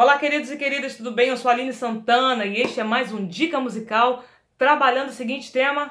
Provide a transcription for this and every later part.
Olá, queridos e queridas, tudo bem? Eu sou a Aline Santana e este é mais um Dica Musical trabalhando o seguinte tema: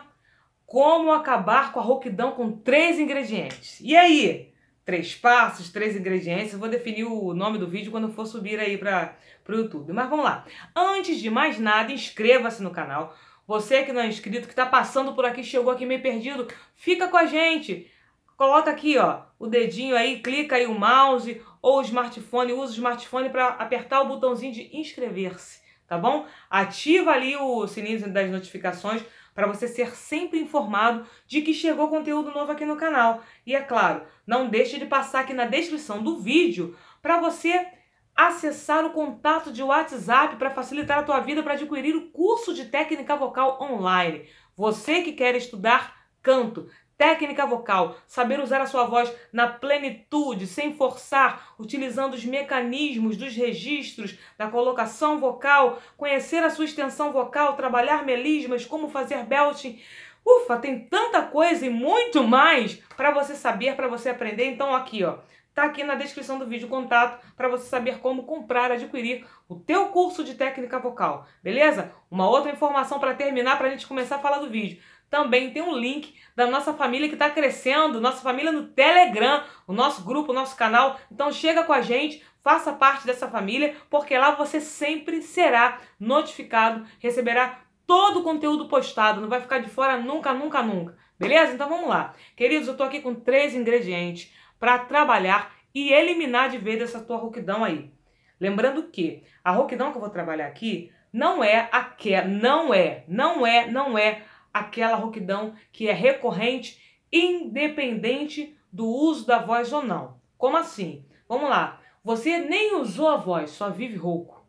Como acabar com a rouquidão com três ingredientes. E aí? Três passos, três ingredientes. Eu vou definir o nome do vídeo quando for subir aí para o YouTube. Mas vamos lá. Antes de mais nada, inscreva-se no canal. Você que não é inscrito, que está passando por aqui, chegou aqui meio perdido, fica com a gente. Coloca aqui, ó, o dedinho aí, clica aí o mouse ou smartphone, usa o smartphone para apertar o botãozinho de inscrever-se, tá bom? Ativa ali o sininho das notificações para você ser sempre informado de que chegou conteúdo novo aqui no canal. E é claro, não deixe de passar aqui na descrição do vídeo para você acessar o contato de WhatsApp para facilitar a tua vida para adquirir o curso de técnica vocal online. Você que quer estudar canto, Técnica vocal, saber usar a sua voz na plenitude, sem forçar, utilizando os mecanismos dos registros, da colocação vocal, conhecer a sua extensão vocal, trabalhar melismas, como fazer belting. Ufa, tem tanta coisa e muito mais para você saber, para você aprender. Então aqui, ó, tá aqui na descrição do vídeo o contato para você saber como comprar, adquirir o teu curso de técnica vocal, beleza? Uma outra informação para terminar, para a gente começar a falar do vídeo também tem um link da nossa família que está crescendo, nossa família no Telegram, o nosso grupo, o nosso canal. Então chega com a gente, faça parte dessa família, porque lá você sempre será notificado, receberá todo o conteúdo postado, não vai ficar de fora nunca, nunca, nunca. Beleza? Então vamos lá. Queridos, eu estou aqui com três ingredientes para trabalhar e eliminar de vez essa tua rouquidão aí. Lembrando que a rouquidão que eu vou trabalhar aqui não é a que não é, não é, não é aquela rouquidão que é recorrente, independente do uso da voz ou não. Como assim? Vamos lá. Você nem usou a voz, só vive rouco.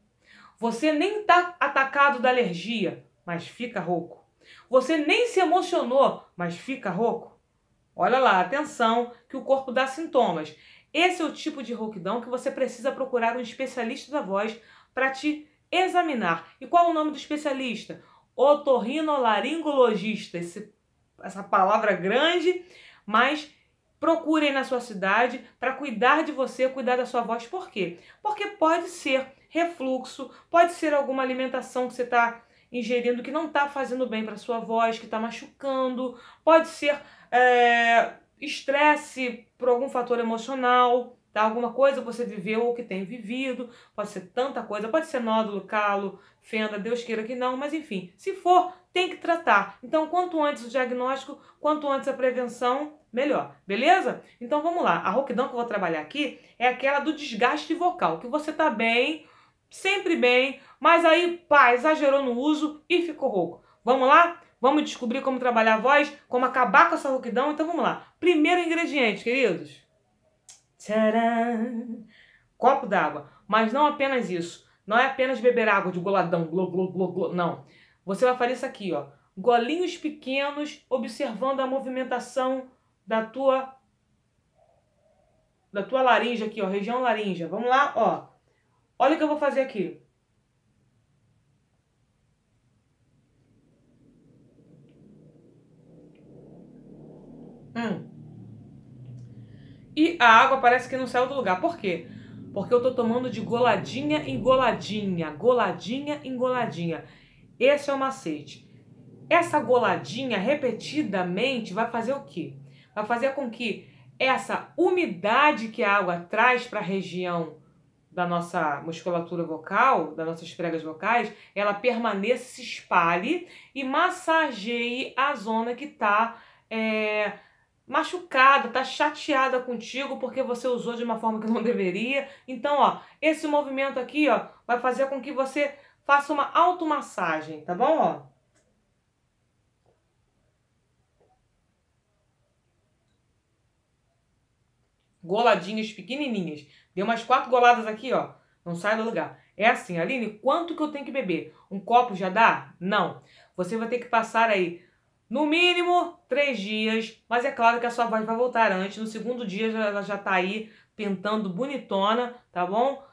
Você nem está atacado da alergia, mas fica rouco. Você nem se emocionou, mas fica rouco. Olha lá, atenção, que o corpo dá sintomas. Esse é o tipo de rouquidão que você precisa procurar um especialista da voz para te examinar. E qual é o nome do especialista? otorrinolaringologista, esse, essa palavra grande, mas procurem na sua cidade para cuidar de você, cuidar da sua voz. Por quê? Porque pode ser refluxo, pode ser alguma alimentação que você está ingerindo que não está fazendo bem para sua voz, que está machucando, pode ser é, estresse por algum fator emocional, tá? Alguma coisa você viveu ou que tem vivido, pode ser tanta coisa, pode ser nódulo, calo, fenda, Deus queira que não, mas enfim, se for, tem que tratar. Então, quanto antes o diagnóstico, quanto antes a prevenção, melhor, beleza? Então vamos lá. A rouquidão que eu vou trabalhar aqui é aquela do desgaste vocal, que você tá bem, sempre bem, mas aí, pá, exagerou no uso e ficou rouco. Vamos lá? Vamos descobrir como trabalhar a voz, como acabar com essa rouquidão? Então vamos lá. Primeiro ingrediente, queridos. Tcharam! Copo d'água. Mas não apenas isso. Não é apenas beber água de goladão, glo, glo, glo, glo. Não. Você vai fazer isso aqui, ó. Golinhos pequenos, observando a movimentação da tua da tua laringe aqui, ó, região laringe. Vamos lá, ó. Olha o que eu vou fazer aqui. Hum e a água parece que não saiu do lugar. Por quê? Porque eu tô tomando de goladinha em goladinha, goladinha em goladinha. Esse é o macete. Essa goladinha repetidamente vai fazer o quê? Vai fazer com que essa umidade que a água traz para a região da nossa musculatura vocal, das nossas pregas vocais, ela permaneça, se espalhe e massageie a zona que está é, machucada, tá chateada contigo porque você usou de uma forma que não deveria. Então, ó, esse movimento aqui, ó, vai fazer com que você faça uma automassagem, tá bom, ó? Goladinhas pequenininhas. Deu umas quatro goladas aqui, ó. Não sai do lugar. É assim, Aline, quanto que eu tenho que beber? Um copo já dá? Não. Você vai ter que passar aí no mínimo, três dias, mas é claro que a sua voz vai voltar antes. No segundo dia ela já tá aí pintando bonitona, tá bom?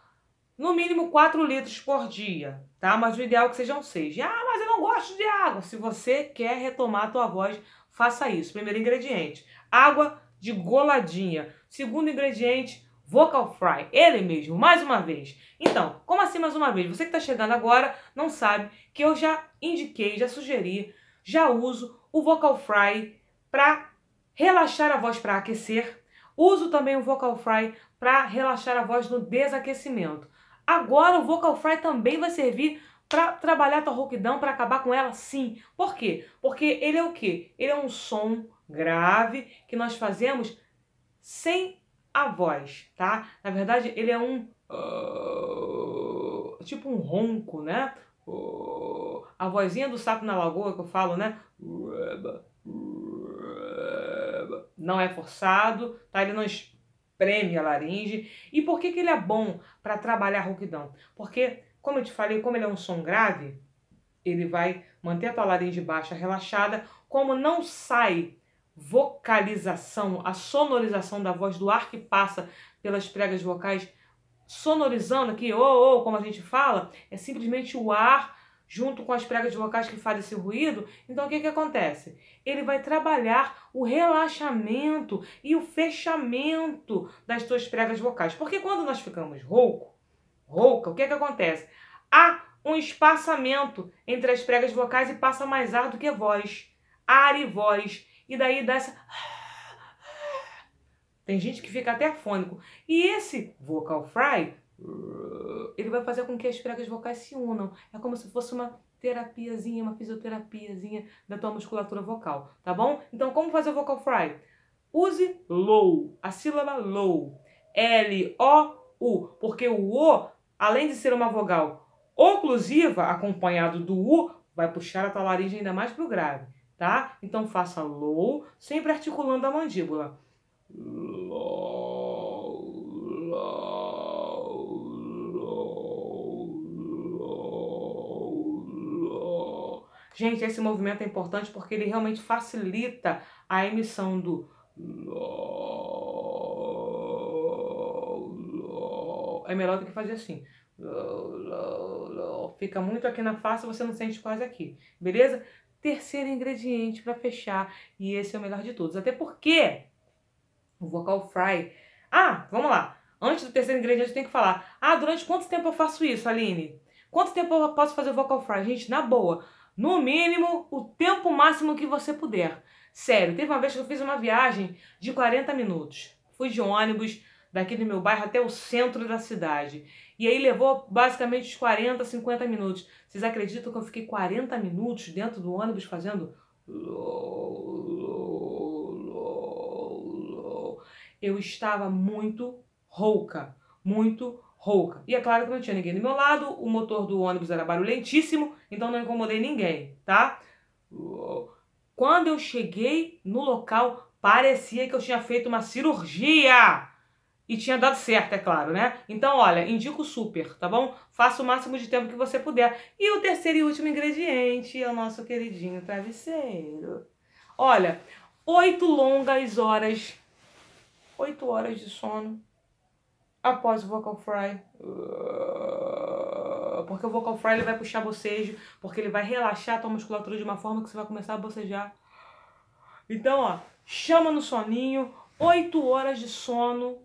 No mínimo 4 litros por dia, tá? Mas o ideal é que sejam 6. Ah, mas eu não gosto de água. Se você quer retomar a tua voz, faça isso. Primeiro ingrediente, água de goladinha. Segundo ingrediente, vocal fry, ele mesmo, mais uma vez. Então, como assim mais uma vez? Você que está chegando agora não sabe que eu já indiquei, já sugeri, já uso o vocal fry para relaxar a voz para aquecer. Uso também o vocal fry para relaxar a voz no desaquecimento. Agora o vocal fry também vai servir para trabalhar a tua rouquidão, para acabar com ela? Sim. Por quê? Porque ele é o quê? Ele é um som grave que nós fazemos sem a voz, tá? Na verdade, ele é um tipo um ronco, né? a vozinha do sapo na lagoa que eu falo, né? Não é forçado, tá? Ele não espreme a laringe. E por que, que ele é bom para trabalhar a rouquidão? Porque, como eu te falei, como ele é um som grave, ele vai manter a tua laringe baixa relaxada. Como não sai vocalização, a sonorização da voz, do ar que passa pelas pregas vocais, sonorizando aqui, ou, como a gente fala, é simplesmente o ar junto com as pregas vocais que faz esse ruído. Então o que, que acontece? Ele vai trabalhar o relaxamento e o fechamento das suas pregas vocais. Porque quando nós ficamos rouco, rouca, o que, que acontece? Há um espaçamento entre as pregas vocais e passa mais ar do que voz. Ar e voz. E daí dá essa tem gente que fica até afônico. E esse vocal fry, uh, ele vai fazer com que as pregas vocais se unam. É como se fosse uma terapiazinha, uma fisioterapiazinha da tua musculatura vocal, tá bom? Então, como fazer o vocal fry? Use low, a sílaba low. L-O-U, porque o O, além de ser uma vogal oclusiva, acompanhado do U, vai puxar a tua laringe ainda mais para o grave, tá? Então, faça low, sempre articulando a mandíbula. Gente, esse movimento é importante porque ele realmente facilita a emissão do é melhor do que fazer assim. Fica muito aqui na face, você não sente quase aqui, beleza? Terceiro ingrediente para fechar, e esse é o melhor de todos. Até porque o vocal fry. Ah, vamos lá. Antes do terceiro ingrediente, eu tenho que falar. Ah, durante quanto tempo eu faço isso, Aline? Quanto tempo eu posso fazer o vocal fry? Gente, na boa. No mínimo, o tempo máximo que você puder. Sério, teve uma vez que eu fiz uma viagem de 40 minutos. Fui de ônibus daqui do meu bairro até o centro da cidade. E aí levou basicamente uns 40, 50 minutos. Vocês acreditam que eu fiquei 40 minutos dentro do ônibus fazendo eu estava muito rouca, muito rouca. E é claro que não tinha ninguém do meu lado, o motor do ônibus era barulhentíssimo, então não incomodei ninguém, tá? Quando eu cheguei no local, parecia que eu tinha feito uma cirurgia. E tinha dado certo, é claro, né? Então, olha, indico super, tá bom? Faça o máximo de tempo que você puder. E o terceiro e último ingrediente é o nosso queridinho travesseiro. Olha, oito longas horas, oito horas de sono após o vocal fry. Uh, porque o vocal fry ele vai puxar bocejo, porque ele vai relaxar a tua musculatura de uma forma que você vai começar a bocejar. Então, ó, chama no soninho, 8 horas de sono.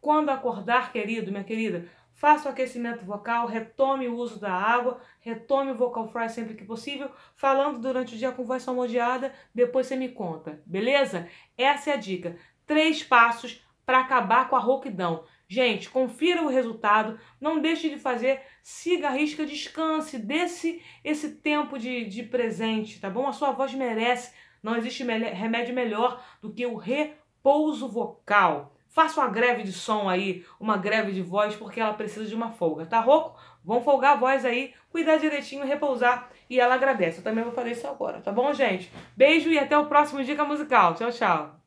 Quando acordar, querido, minha querida, faça o aquecimento vocal, retome o uso da água, retome o vocal fry sempre que possível, falando durante o dia com voz salmodiada, depois você me conta, beleza? Essa é a dica. Três passos para acabar com a rouquidão. Gente, confira o resultado, não deixe de fazer, siga, arrisca, descanse, desse esse tempo de, de presente, tá bom? A sua voz merece, não existe me remédio melhor do que o repouso vocal. Faça uma greve de som aí, uma greve de voz, porque ela precisa de uma folga. Tá rouco? Vão folgar a voz aí, cuidar direitinho, repousar e ela agradece. Eu também vou fazer isso agora, tá bom, gente? Beijo e até o próximo Dica Musical. Tchau, tchau.